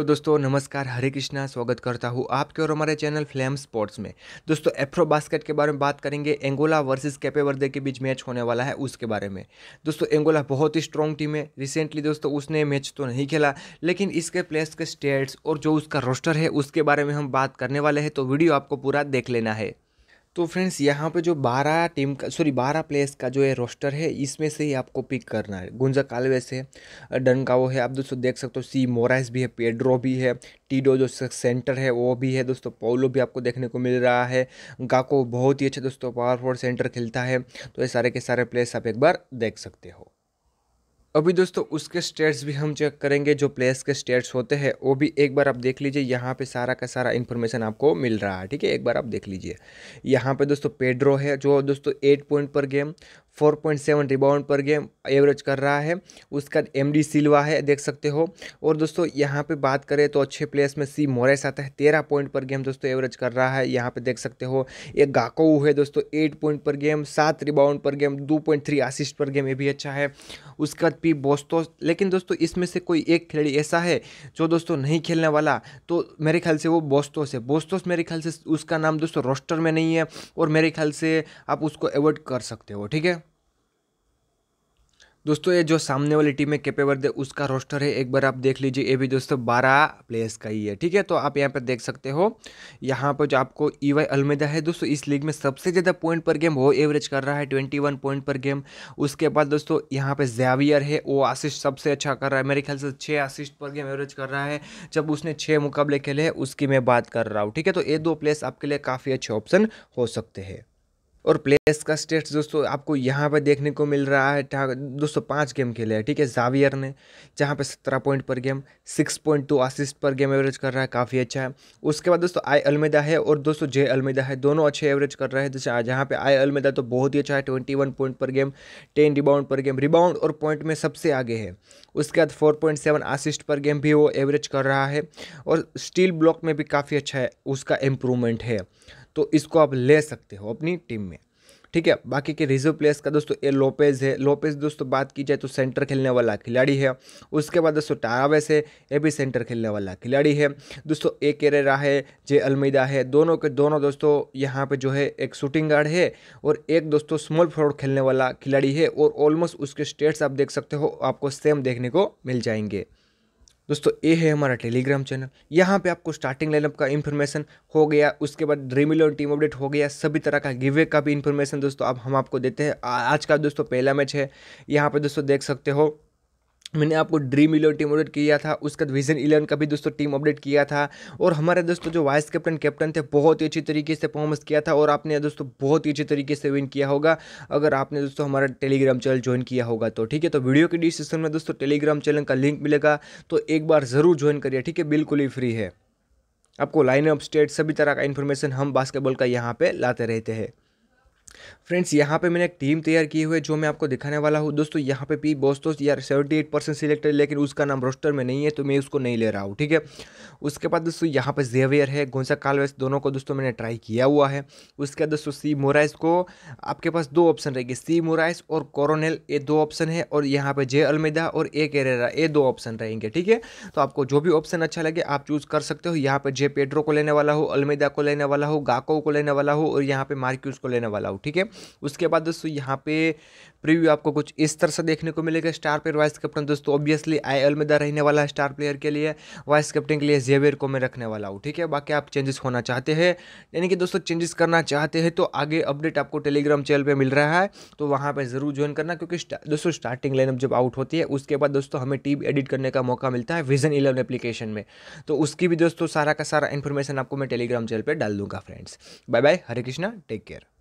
तो दोस्तों नमस्कार हरे कृष्णा स्वागत करता हूँ आपके और हमारे चैनल फ्लेम स्पोर्ट्स में दोस्तों एफ्रो बास्केट के बारे में बात करेंगे एंगोला वर्सेस कैपे वर्दे के बीच मैच होने वाला है उसके बारे में दोस्तों एंगोला बहुत ही स्ट्रॉन्ग टीम है रिसेंटली दोस्तों उसने मैच तो नहीं खेला लेकिन इसके प्लेयर्स के स्टेट्स और जो उसका रोस्टर है उसके बारे में हम बात करने वाले हैं तो वीडियो आपको पूरा देख लेना है तो फ्रेंड्स यहाँ पे जो 12 टीम का सॉरी 12 प्लेयर्स का जो ये रोस्टर है इसमें से ही आपको पिक करना है गुंजा कालवेस है डनकावो है आप दोस्तों देख सकते हो सी मोराइस भी है पेड्रो भी है टीडो जो सेंटर है वो भी है दोस्तों पोलो भी आपको देखने को मिल रहा है गाको बहुत ही अच्छे दोस्तों पावरफुल सेंटर खेलता है तो ये सारे के सारे प्लेयर्स आप एक बार देख सकते हो अभी दोस्तों उसके स्टेट्स भी हम चेक करेंगे जो प्लेयर्स के स्टेट्स होते हैं वो भी एक बार आप देख लीजिए यहाँ पे सारा का सारा इन्फॉर्मेशन आपको मिल रहा है ठीक है एक बार आप देख लीजिए यहाँ पे दोस्तों पेड्रो है जो दोस्तों eight point per game four point seven rebound per game average कर रहा है उसका एम डी सिल्वा है देख सकते हो और दोस्तों यहाँ पे बात करें तो अच्छे प्लेयर्स में सी मोरेस आता है तेरह पॉइंट पर गेम दोस्तों एवरेज कर रहा है यहाँ पे देख सकते हो एक गाको है दोस्तों एट पॉइंट पर गेम सात रिबाउंड पर गेम दो point three assist per game ये भी अच्छा है उसके बाद पी बोस्तो लेकिन दोस्तों इसमें से कोई एक खिलाड़ी ऐसा है जो दोस्तों नहीं खेलने वाला तो मेरे ख्याल से वो बोस्तोस है बोस्तोस मेरे ख्याल से उसका नाम दोस्तों रोस्टर में नहीं है और मेरे ख्याल से आप उसको एवॉड कर सकते हो ठीक है दोस्तों ये जो सामने वाली टीम है केपेवर्दे उसका रोस्टर है एक बार आप देख लीजिए ये भी दोस्तों बारह प्लेयर्स का ही है ठीक है तो आप यहाँ पर देख सकते हो यहाँ पर जो आपको ई वाई अलमेदा है दोस्तों इस लीग में सबसे ज़्यादा पॉइंट पर गेम वो एवरेज कर रहा है twenty one point per game उसके बाद दोस्तों यहाँ पर जैवियर है वो आसिस्ट सबसे अच्छा कर रहा है मेरे ख्याल से छः आसिस्ट पर गेम एवरेज कर रहा है जब उसने छः मुकाबले खेले हैं उसकी मैं बात कर रहा हूँ ठीक है तो ये दो प्लेयर्स आपके लिए काफ़ी अच्छे ऑप्शन हो सकते हैं और प्लेस का स्टेट्स दोस्तों आपको यहाँ पर देखने को मिल रहा है दोस्तों पाँच गेम खेले हैं ठीक है जावियर ने जहाँ पर सत्रह point per game six point two assist per game average कर रहा है काफ़ी अच्छा है उसके बाद दोस्तों आई अलमेदा है और दोस्तों जे अलमेदा है दोनों अच्छे एवरेज कर रहे हैं जैसे जहाँ पर आई अलमेदा तो बहुत ही अच्छा है twenty one point per game ten rebound per game rebound और पॉइंट में सबसे आगे है उसके बाद four point seven assist per game भी वो एवरेज कर रहा है और स्टील ब्लॉक में भी काफ़ी अच्छा है उसका इम्प्रूवमेंट है तो इसको आप ले सकते हो अपनी टीम में ठीक है बाकी के रिजर्व प्लेयर्स का दोस्तों ए लोपेज है लोपेज दोस्तों बात की जाए तो सेंटर खेलने वाला खिलाड़ी है उसके बाद दोस्तों टारावेस है ये भी सेंटर खेलने वाला खिलाड़ी है दोस्तों ए केरेरा है जे अलमीदा है दोनों के दोनों दोस्तों यहाँ पे जो है एक शूटिंग गार्ड है और एक दोस्तों स्मॉल फॉरवर्ड खेलने वाला खिलाड़ी है और ऑलमोस्ट उसके स्टेट्स आप देख सकते हो आपको सेम देखने को मिल जाएंगे दोस्तों ये है हमारा टेलीग्राम चैनल यहाँ पे आपको स्टार्टिंग लाइनअप का इन्फॉर्मेशन हो गया उसके बाद ड्रीम इलेवन टीम अपडेट हो गया सभी तरह का गिवे का भी इन्फॉर्मेशन दोस्तों अब आप हम आपको देते हैं आज का दोस्तों पहला मैच है यहाँ पर दोस्तों देख सकते हो मैंने आपको ड्रीम इलेवन टीम अपडेट किया था उसके बाद विजन इलेवन का भी दोस्तों टीम अपडेट किया था और हमारे दोस्तों जो वाइस कैप्टन कैप्टन थे बहुत ही अच्छी तरीके से परफॉर्मेंस किया था और आपने दोस्तों बहुत ही अच्छी तरीके से विन किया होगा अगर आपने दोस्तों हमारा टेलीग्राम चैनल ज्वाइन किया होगा तो ठीक है तो वीडियो के डिस्क्रिप्शन में दोस्तों टेलीग्राम चैनल का लिंक मिलेगा तो एक बार ज़रूर ज्वाइन करिए ठीक है बिल्कुल ही फ्री है आपको लाइनअप स्टेट सभी तरह का इन्फॉर्मेशन हम बास्केटबॉल का यहाँ पर लाते रहते हैं फ्रेंड्स यहाँ पे मैंने एक टीम तैयार की हुई है जो मैं आपको दिखाने वाला हूँ दोस्तों यहाँ पे पी बॉस तो यार सेवेंटी एट परसेंट सिलेक्ट है लेकिन उसका नाम रोस्टर में नहीं है तो मैं उसको नहीं ले रहा हूँ ठीक है उसके बाद दोस्तों यहाँ पे जेवियर है गोंसा कालवेस दोनों को दोस्तों मैंने ट्राई किया हुआ है उसके बाद दोस्तों सी मोराइस को आपके पास दो ऑप्शन रहेगी सी मोराइस और कोरोनेल ये दो ऑप्शन है और यहाँ पर जे अलमेदा और ए केरेरा ये दो ऑप्शन रहेंगे ठीक है तो आपको जो भी ऑप्शन अच्छा लगे आप चूज़ कर सकते हो यहाँ पर जे पेड्रो को लेने वाला हो अलमेदा को लेने वाला हो गाको को लेने वाला हो और यहाँ पर मार्क्यूज को लेने वाला हो हूँ ठीक है उसके बाद दोस्तों यहाँ पे प्रीव्यू आपको कुछ इस तरह से देखने को मिलेगा स्टार पर वाइस कैप्टन दोस्तों ऑब्वियसली आई एल में रहने वाला है स्टार प्लेयर के लिए वाइस कैप्टन के लिए जेवियर को मैं रखने वाला हूँ ठीक है बाकी आप चेंजेस होना चाहते हैं यानी कि दोस्तों चेंजेस करना चाहते हैं तो आगे अपडेट आपको टेलीग्राम चैनल पर मिल रहा है तो वहाँ पर ज़रूर ज्वाइन करना क्योंकि दोस्तों स्टार्टिंग लाइनअप जब आउट होती है उसके बाद दोस्तों हमें टीम एडिट करने का मौका मिलता है विजन इलेवन एप्लीकेशन में तो उसकी भी दोस्तों सारा का सारा इन्फॉर्मेशन आपको मैं टेलीग्राम चैनल पर डाल दूंगा friends bye bye Hare Krishna take care